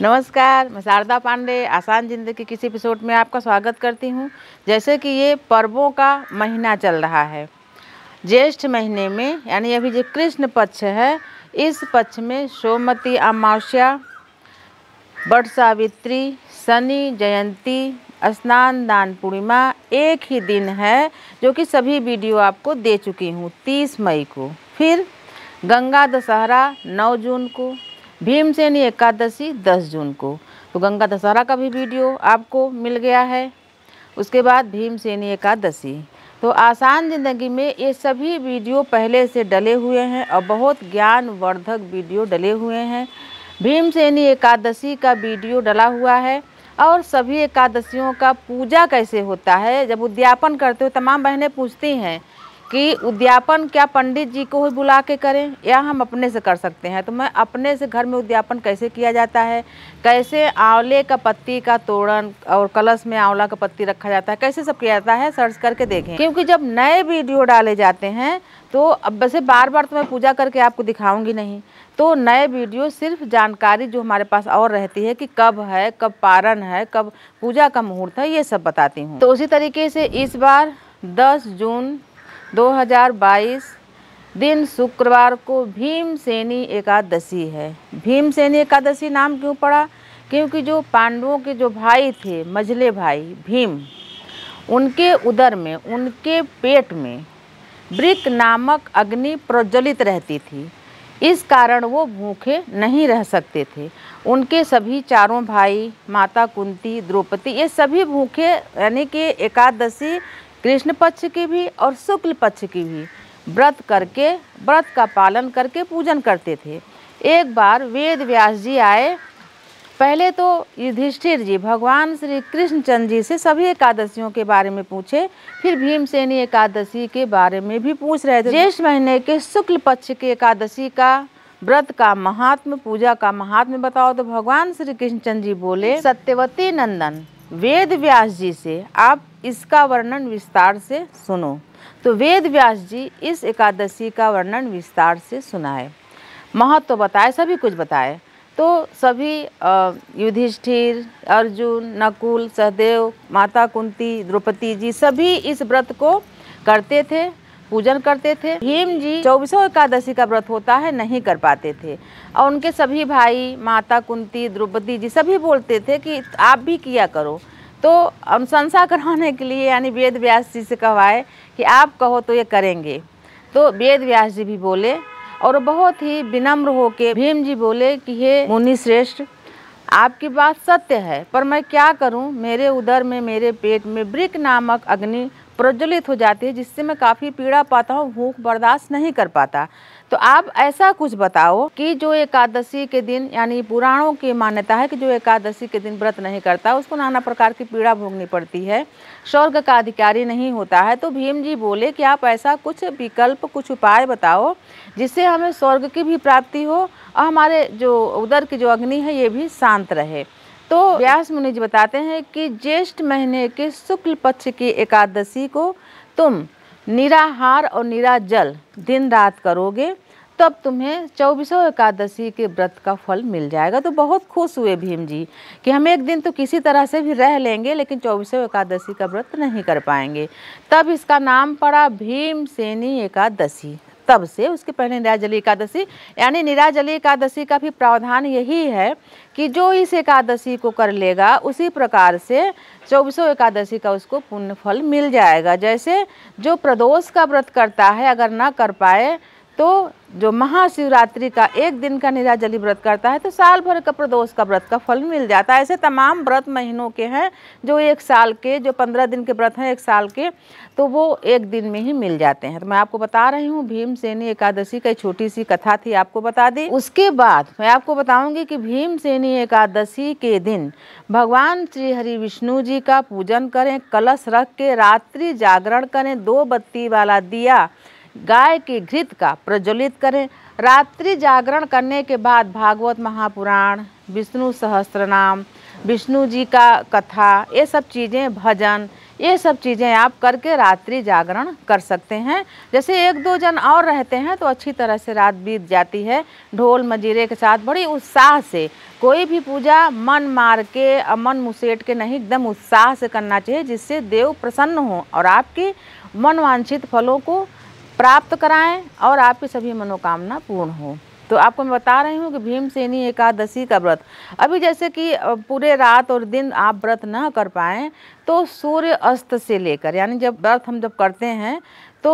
नमस्कार मैं शारदा पांडे आसान ज़िंदगी किसी एपिसोड में आपका स्वागत करती हूँ जैसे कि ये पर्वों का महीना चल रहा है ज्येष्ठ महीने में यानी अभी जो कृष्ण पक्ष है इस पक्ष में सोमती अमावस्या बट सावित्री शनि जयंती स्नान दान पूर्णिमा एक ही दिन है जो कि सभी वीडियो आपको दे चुकी हूँ तीस मई को फिर गंगा दशहरा नौ जून को भीमसेनी एकादशी 10 जून को तो गंगा दशहरा का भी वीडियो आपको मिल गया है उसके बाद भीमसेन एकादशी तो आसान ज़िंदगी में ये सभी वीडियो पहले से डले हुए हैं और बहुत ज्ञानवर्धक वीडियो डले हुए हैं भीमसेन एकादशी का वीडियो डला हुआ है और सभी एकादशियों का पूजा कैसे होता है जब उद्यापन करते हो तमाम बहनें पूछती हैं कि उद्यापन क्या पंडित जी को ही बुला के करें या हम अपने से कर सकते हैं तो मैं अपने से घर में उद्यापन कैसे किया जाता है कैसे आंवले का पत्ती का तोड़न और कलश में आंवला का पत्ती रखा जाता है कैसे सब किया जाता है सर्च करके देखें क्योंकि जब नए वीडियो डाले जाते हैं तो अब वैसे बार बार तो मैं पूजा करके आपको दिखाऊंगी नहीं तो नए वीडियो सिर्फ जानकारी जो हमारे पास और रहती है कि कब है कब पारण है कब पूजा का मुहूर्त है ये सब बताती हूँ तो उसी तरीके से इस बार दस जून 2022 दिन शुक्रवार को भीमसेनी एकादशी है भीमसेनी एकादशी नाम क्यों पड़ा क्योंकि जो पांडवों के जो भाई थे मझले भाई भीम उनके उदर में उनके पेट में ब्रिक नामक अग्नि प्रज्वलित रहती थी इस कारण वो भूखे नहीं रह सकते थे उनके सभी चारों भाई माता कुंती द्रौपदी ये सभी भूखे यानी कि एकादशी कृष्ण पक्ष की भी और शुक्ल पक्ष की भी व्रत करके व्रत का पालन करके पूजन करते थे एक बार वेद व्यास जी आए पहले तो युधिष्ठिर जी भगवान श्री कृष्णचंद जी से सभी एकादशियों के बारे में पूछे फिर भीमसेनी एकादशी के बारे में भी पूछ रहे थे ज्येष्ठ महीने के शुक्ल पक्ष की एकादशी का व्रत का महात्म पूजा का महात्म बताओ तो भगवान श्री कृष्णचंद जी बोले सत्यवती नंदन वेद व्यास जी से आप इसका वर्णन विस्तार से सुनो तो वेद व्यास जी इस एकादशी का वर्णन विस्तार से सुनाए महत्व तो बताए सभी कुछ बताए तो सभी युधिष्ठिर अर्जुन नकुल सहदेव माता कुंती द्रौपदी जी सभी इस व्रत को करते थे पूजन करते थे भीम जी चौबीसों एकादशी का व्रत होता है नहीं कर पाते थे और उनके सभी भाई माता कुंती द्रौपदी जी सभी बोलते थे कि आप भी किया करो तो अनुशंसा कराने के लिए यानी वेद व्यास जी से कहवाए कि आप कहो तो ये करेंगे तो वेद व्यास जी भी बोले और बहुत ही विनम्र होके भीम जी बोले कि हे मुनि श्रेष्ठ आपकी बात सत्य है पर मैं क्या करूं मेरे उदर में मेरे पेट में ब्रिक नामक अग्नि प्रज्वलित हो जाती है जिससे मैं काफ़ी पीड़ा पाता हूँ भूख बर्दाश्त नहीं कर पाता तो आप ऐसा कुछ बताओ कि जो एकादशी के दिन यानी पुराणों की मान्यता है कि जो एकादशी के दिन व्रत नहीं करता उसको नाना प्रकार की पीड़ा भोगनी पड़ती है स्वर्ग का अधिकारी नहीं होता है तो भीम जी बोले कि आप ऐसा कुछ विकल्प कुछ उपाय बताओ जिससे हमें स्वर्ग की भी प्राप्ति हो और हमारे जो उदर की जो अग्नि है ये भी शांत रहे तो व्यास मुनि जी बताते हैं कि ज्येष्ठ महीने के शुक्ल पक्ष की एकादशी को तुम निराहार और निराजल दिन रात करोगे तब तुम्हें चौबीसों एकादशी के व्रत का फल मिल जाएगा तो बहुत खुश हुए भीम जी कि हम एक दिन तो किसी तरह से भी रह लेंगे लेकिन चौबीसों एकादशी का व्रत नहीं कर पाएंगे तब इसका नाम पड़ा भीमसेनी एकादशी तब से उसके पहले निराजली एकादशी यानी निराजली एकादशी का भी प्रावधान यही है कि जो इस एकादशी को कर लेगा उसी प्रकार से चौबीसों एकादशी का उसको पुण्य फल मिल जाएगा जैसे जो प्रदोष का व्रत करता है अगर ना कर पाए तो जो महाशिवरात्रि का एक दिन का निराजली व्रत करता है तो साल भर का प्रदोष का व्रत का फल मिल जाता है ऐसे तमाम व्रत महीनों के हैं जो एक साल के जो पंद्रह दिन के व्रत हैं एक साल के तो वो एक दिन में ही मिल जाते हैं तो मैं आपको बता रही हूँ भीमसेनी एकादशी का छोटी सी कथा थी आपको बता दी उसके बाद मैं आपको बताऊँगी कि भीमसेनी एकादशी के दिन भगवान श्री हरि विष्णु जी का पूजन करें कलश रख के रात्रि जागरण करें दो बत्ती वाला दिया गाय के घृत का प्रज्वलित करें रात्रि जागरण करने के बाद भागवत महापुराण विष्णु सहस्त्रनाम विष्णु जी का कथा ये सब चीज़ें भजन ये सब चीज़ें आप करके रात्रि जागरण कर सकते हैं जैसे एक दो जन और रहते हैं तो अच्छी तरह से रात बीत जाती है ढोल मजीरे के साथ बड़ी उत्साह से कोई भी पूजा मन मार के मन मुसेट के नहीं एकदम उत्साह से करना चाहिए जिससे देव प्रसन्न हो और आपकी मनवांछित फलों को प्राप्त कराएं और आपकी सभी मनोकामना पूर्ण हो तो आपको मैं बता रही हूँ कि भीमसेनी एकादशी का व्रत अभी जैसे कि पूरे रात और दिन आप व्रत न कर पाएँ तो सूर्य अस्त से लेकर यानी जब व्रत हम जब करते हैं तो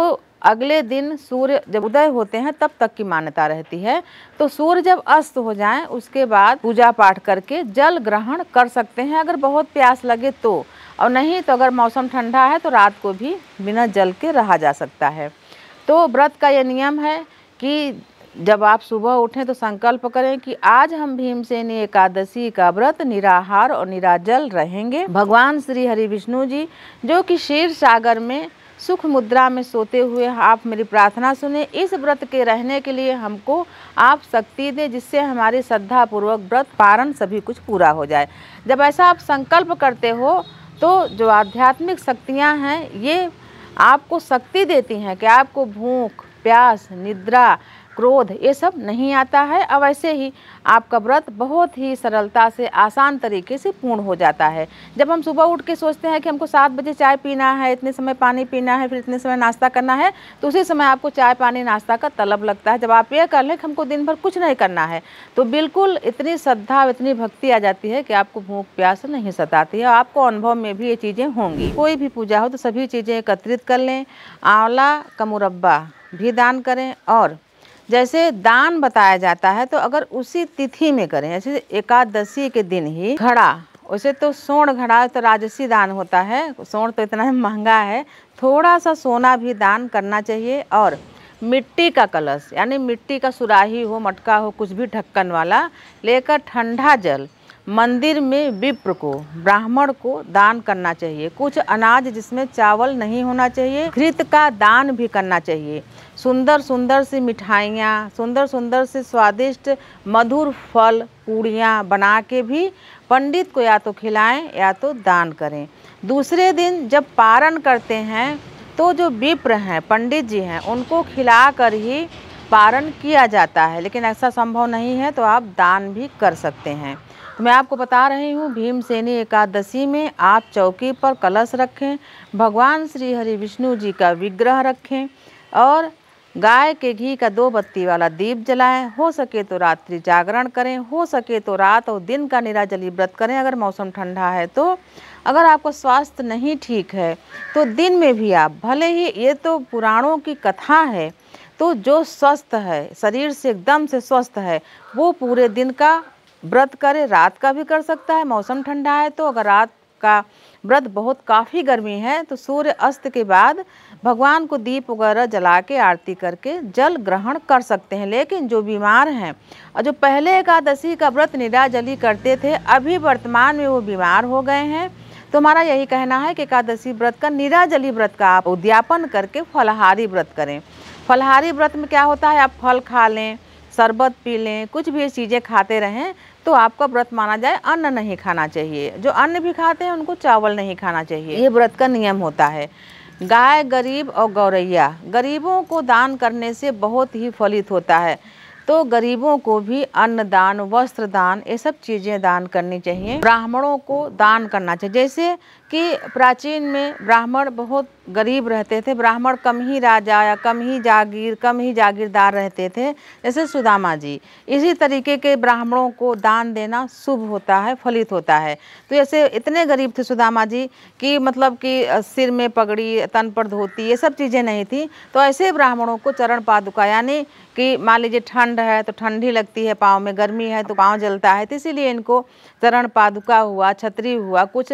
अगले दिन सूर्य जब उदय होते हैं तब तक की मान्यता रहती है तो सूर्य जब अस्त हो जाए उसके बाद पूजा पाठ करके जल ग्रहण कर सकते हैं अगर बहुत प्यास लगे तो और नहीं तो अगर मौसम ठंडा है तो रात को भी बिना जल के रहा जा सकता है तो व्रत का यह नियम है कि जब आप सुबह उठें तो संकल्प करें कि आज हम भीमसेनी एकादशी का व्रत निराहार और निराजल रहेंगे भगवान श्री हरि विष्णु जी जो कि शीर सागर में सुख मुद्रा में सोते हुए आप मेरी प्रार्थना सुने इस व्रत के रहने के लिए हमको आप शक्ति दें जिससे हमारे श्रद्धापूर्वक व्रत पारण सभी कुछ पूरा हो जाए जब ऐसा आप संकल्प करते हो तो जो आध्यात्मिक शक्तियाँ हैं ये आपको शक्ति देती हैं कि आपको भूख प्यास निद्रा क्रोध ये सब नहीं आता है अब ऐसे ही आपका व्रत बहुत ही सरलता से आसान तरीके से पूर्ण हो जाता है जब हम सुबह उठ के सोचते हैं कि हमको सात बजे चाय पीना है इतने समय पानी पीना है फिर इतने समय नाश्ता करना है तो उसी समय आपको चाय पानी नाश्ता का तलब लगता है जब आप ये कर लें कि हमको दिन भर कुछ नहीं करना है तो बिल्कुल इतनी श्रद्धा इतनी भक्ति आ जाती है कि आपको भूख प्यास नहीं सताती है आपको अनुभव में भी ये चीज़ें होंगी कोई भी पूजा हो तो सभी चीज़ें एकत्रित कर लें आंवला का मुरब्बा भी दान करें और जैसे दान बताया जाता है तो अगर उसी तिथि में करें जैसे एकादशी के दिन ही घड़ा वैसे तो सोण घड़ा तो राजसी दान होता है सोण तो इतना महंगा है थोड़ा सा सोना भी दान करना चाहिए और मिट्टी का कलश यानी मिट्टी का सुराही हो मटका हो कुछ भी ढक्कन वाला लेकर ठंडा जल मंदिर में विप्र को ब्राह्मण को दान करना चाहिए कुछ अनाज जिसमें चावल नहीं होना चाहिए घृत का दान भी करना चाहिए सुंदर सुंदर सी मिठाइयाँ सुंदर सुंदर से स्वादिष्ट मधुर फल पूड़ियाँ बना के भी पंडित को या तो खिलाएं या तो दान करें दूसरे दिन जब पारण करते हैं तो जो विप्र हैं पंडित जी हैं उनको खिला कर ही पारण किया जाता है लेकिन ऐसा संभव नहीं है तो आप दान भी कर सकते हैं मैं आपको बता रही हूँ भीमसेनी एकादशी में आप चौकी पर कलश रखें भगवान श्री हरि विष्णु जी का विग्रह रखें और गाय के घी का दो बत्ती वाला दीप जलाएं हो सके तो रात्रि जागरण करें हो सके तो रात और दिन का निराजली व्रत करें अगर मौसम ठंडा है तो अगर आपका स्वास्थ्य नहीं ठीक है तो दिन में भी आप भले ही ये तो पुराणों की कथा है तो जो स्वस्थ है शरीर से एकदम से स्वस्थ है वो पूरे दिन का व्रत करे रात का भी कर सकता है मौसम ठंडा है तो अगर रात का व्रत बहुत काफ़ी गर्मी है तो सूर्य अस्त के बाद भगवान को दीप वगैरह जला के आरती करके जल ग्रहण कर सकते हैं लेकिन जो बीमार हैं और जो पहले एकादशी का व्रत निराजली करते थे अभी वर्तमान में वो बीमार हो गए हैं तो हमारा यही कहना है कि एकादशी व्रत का निराजली व्रत का आप उद्यापन करके फलहारी व्रत करें फलहारी व्रत में क्या होता है आप फल खा लें शरबत पी लें कुछ भी चीज़ें खाते रहें तो आपका व्रत माना जाए अन्न नहीं खाना चाहिए जो अन्न भी खाते हैं उनको चावल नहीं खाना चाहिए ये व्रत का नियम होता है गाय गरीब और गौरैया गरीबों को दान करने से बहुत ही फलित होता है तो गरीबों को भी अन्न दान वस्त्र दान ये सब चीज़ें दान करनी चाहिए ब्राह्मणों को दान करना चाहिए जैसे कि प्राचीन में ब्राह्मण बहुत गरीब रहते थे ब्राह्मण कम ही राजा या कम ही जागीर कम ही जागीरदार रहते थे जैसे सुदामा जी इसी तरीके के ब्राह्मणों को दान देना शुभ होता है फलित होता है तो ऐसे इतने गरीब थे सुदामा जी कि मतलब कि सिर में पगड़ी तन पर धोती ये सब चीज़ें नहीं थी तो ऐसे ब्राह्मणों को चरण पादुका यानी कि मान लीजिए ठंड है तो ठंडी लगती है पाँव में गर्मी है तो पाँव जलता है तो इसीलिए इनको चरण पादुका हुआ छतरी हुआ कुछ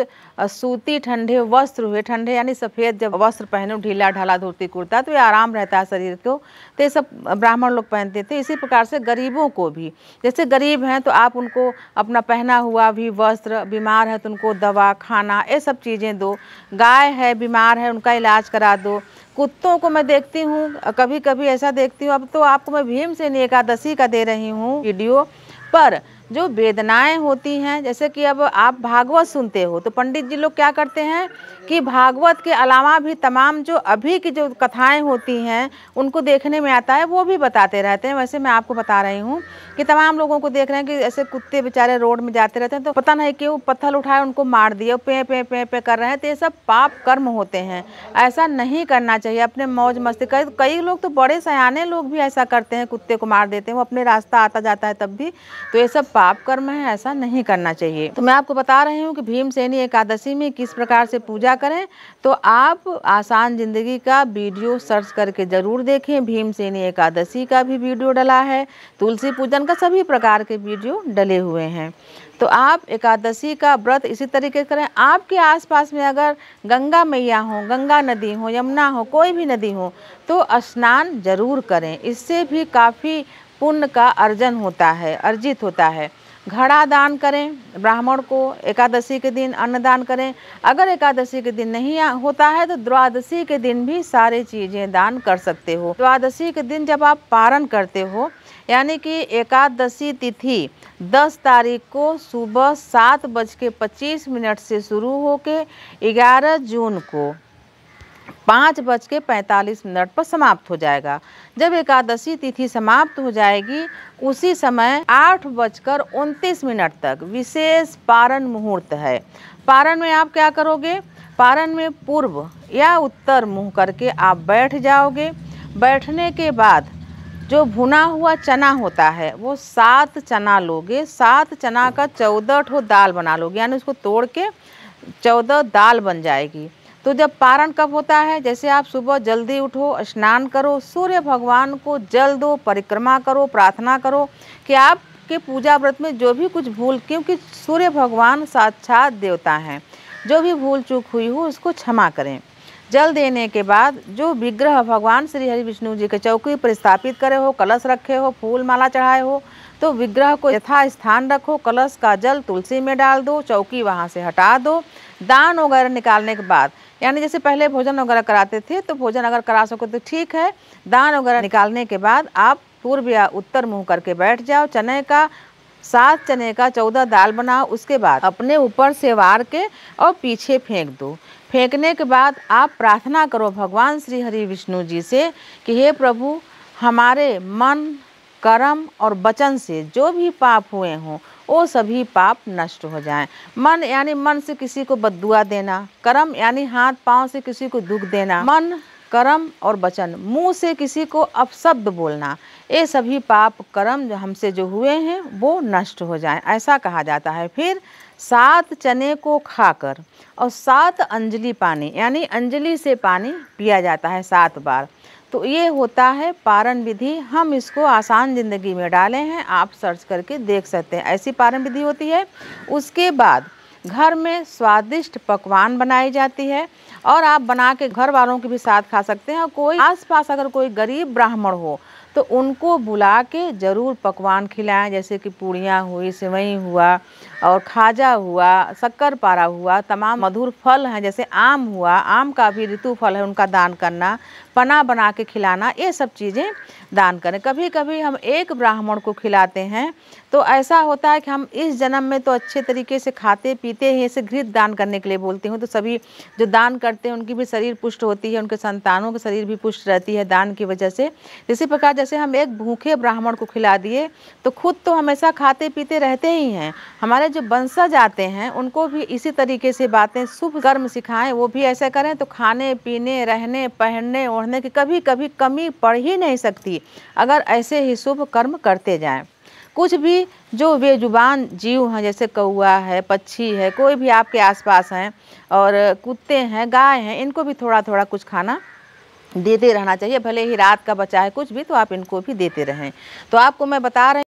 सूत अति ठंडे वस्त्र हुए ठंडे यानी सफ़ेद जब वस्त्र पहने ढीला ढाला धोती कुर्ता तो ये आराम रहता है शरीर को तो ये सब ब्राह्मण लोग पहनते थे इसी प्रकार से गरीबों को भी जैसे गरीब हैं तो आप उनको अपना पहना हुआ भी वस्त्र बीमार है तो उनको दवा खाना ये सब चीज़ें दो गाय है बीमार है उनका इलाज करा दो कुत्तों को मैं देखती हूँ कभी कभी ऐसा देखती हूँ अब तो आपको मैं भीम से एकादशी का दे रही हूँ वीडियो पर जो वेदनाएं होती हैं जैसे कि अब आप भागवत सुनते हो तो पंडित जी लोग क्या करते हैं कि भागवत के अलावा भी तमाम जो अभी की जो कथाएं होती हैं उनको देखने में आता है वो भी बताते रहते हैं वैसे मैं आपको बता रही हूँ कि तमाम लोगों को देख रहे हैं कि ऐसे कुत्ते बेचारे रोड में जाते रहते हैं तो पता नहीं क्यों पत्थर उठाए उनको मार दिए पे पे पे पे कर रहे हैं तो ये सब पाप कर्म होते हैं ऐसा नहीं करना चाहिए अपने मौज मस्ती कई कई लोग तो बड़े सयाने लोग भी ऐसा करते हैं कुत्ते को मार देते हैं वो अपने रास्ता आता जाता है तब भी तो ये सब पाप कर्म है ऐसा नहीं करना चाहिए तो मैं आपको बता रही हूँ कि भीमसेनी एकादशी में किस प्रकार से पूजा करें तो आप आसान ज़िंदगी का वीडियो सर्च करके ज़रूर देखें भीमसेनी एकादशी का भी वीडियो डला है तुलसी पूजन का सभी प्रकार के वीडियो डले हुए हैं तो आप एकादशी का व्रत इसी तरीके से करें आपके आसपास में अगर गंगा मैया हो गंगा नदी हो यमुना हो कोई भी नदी हो तो स्नान ज़रूर करें इससे भी काफ़ी पुण्य का अर्जन होता है अर्जित होता है घड़ा दान करें ब्राह्मण को एकादशी के दिन अन्नदान करें अगर एकादशी के दिन नहीं होता है तो द्वादशी के दिन भी सारे चीज़ें दान कर सकते हो द्वादशी के दिन जब आप पारण करते हो यानी कि एकादशी तिथि 10 तारीख को सुबह सात बज के पच्चीस मिनट से शुरू होकर ग्यारह जून को पाँच बज के पैंतालीस मिनट पर समाप्त हो जाएगा जब एकादशी तिथि समाप्त हो जाएगी उसी समय आठ बजकर उनतीस मिनट तक विशेष पारण मुहूर्त है पारण में आप क्या करोगे पारण में पूर्व या उत्तर मुँह करके आप बैठ जाओगे बैठने के बाद जो भुना हुआ चना होता है वो सात चना लोगे सात चना का चौदह ठो दाल बना लोगे यानी उसको तोड़ के चौदह दाल बन जाएगी तो जब पारण कब होता है जैसे आप सुबह जल्दी उठो स्नान करो सूर्य भगवान को जल दो परिक्रमा करो प्रार्थना करो कि आपके पूजा व्रत में जो भी कुछ भूल क्योंकि सूर्य भगवान साक्षात देवता हैं जो भी भूल चूक हुई हो उसको क्षमा करें जल देने के बाद जो विग्रह भगवान श्री हरि विष्णु जी के चौकी पर स्थापित करे हो कलश रखे हो फूल माला चढ़ाए हो तो विग्रह को यथा स्थान रखो कलश का जल तुलसी में डाल दो चौकी वहाँ से हटा दो दान वगैरह निकालने के बाद यानी जैसे पहले भोजन वगैरह कराते थे तो भोजन अगर करा सको तो ठीक है दान वगैरह निकालने के बाद आप पूर्व या उत्तर मुँह करके बैठ जाओ चने का सात चने का चौदह दाल बनाओ उसके बाद अपने ऊपर से वार के और पीछे फेंक दो फेंकने के बाद आप प्रार्थना करो भगवान श्री हरि विष्णु जी से कि हे प्रभु हमारे मन कर्म और वचन से जो भी पाप हुए हों वो सभी पाप नष्ट हो जाएं मन यानी मन से किसी को बदुआ देना कर्म यानी हाथ पांव से किसी को दुख देना मन कर्म और वचन मुंह से किसी को अपशब्द बोलना ये सभी पाप कर्म हमसे जो हुए हैं वो नष्ट हो जाएं ऐसा कहा जाता है फिर सात चने को खाकर और सात अंजलि पानी यानी अंजलि से पानी पिया जाता है सात बार तो ये होता है पारण विधि हम इसको आसान ज़िंदगी में डाले हैं आप सर्च करके देख सकते हैं ऐसी पारण विधि होती है उसके बाद घर में स्वादिष्ट पकवान बनाई जाती है और आप बना के घर वालों के भी साथ खा सकते हैं कोई कोई आसपास अगर कोई गरीब ब्राह्मण हो तो उनको बुला के ज़रूर पकवान खिलाएं जैसे कि पूड़ियाँ हुई सेवई हुआ और खाजा हुआ शक्कर पारा हुआ तमाम मधुर फल हैं जैसे आम हुआ आम का भी ऋतु फल है उनका दान करना पना बना के खिलाना ये सब चीज़ें दान करें कभी कभी हम एक ब्राह्मण को खिलाते हैं तो ऐसा होता है कि हम इस जन्म में तो अच्छे तरीके से खाते पीते हैं इसे घृत दान करने के लिए बोलती हूँ तो सभी जो दान करते हैं उनकी भी शरीर पुष्ट होती है उनके संतानों के शरीर भी पुष्ट रहती है दान की वजह से इसी प्रकार जैसे हम एक भूखे ब्राह्मण को खिला दिए तो खुद तो हमेशा खाते पीते रहते ही हैं हमारे हमारे जो बंसज आते हैं उनको भी इसी तरीके से बातें शुभ कर्म सिखाएं वो भी ऐसा करें तो खाने पीने रहने पहनने ओढ़ने की कभी कभी कमी पड़ ही नहीं सकती अगर ऐसे ही शुभ कर्म करते जाएं कुछ भी जो बेजुबान जीव हैं जैसे कौआ है पक्षी है कोई भी आपके आसपास हैं और कुत्ते हैं गाय हैं इनको भी थोड़ा थोड़ा कुछ खाना देते रहना चाहिए भले ही रात का बचा है कुछ भी तो आप इनको भी देते रहें तो आपको मैं बता रही